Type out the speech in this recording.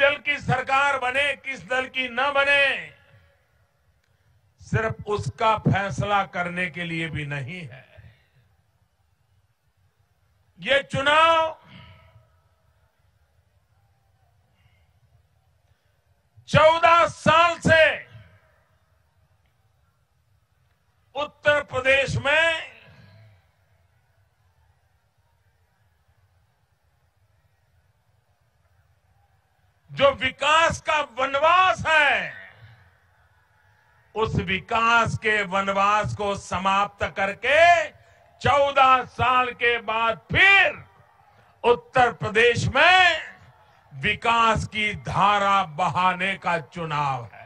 दल की सरकार बने किस दल की न बने सिर्फ उसका फैसला करने के लिए भी नहीं है ये चुनाव चौदह जो विकास का वनवास है उस विकास के वनवास को समाप्त करके चौदह साल के बाद फिर उत्तर प्रदेश में विकास की धारा बहाने का चुनाव है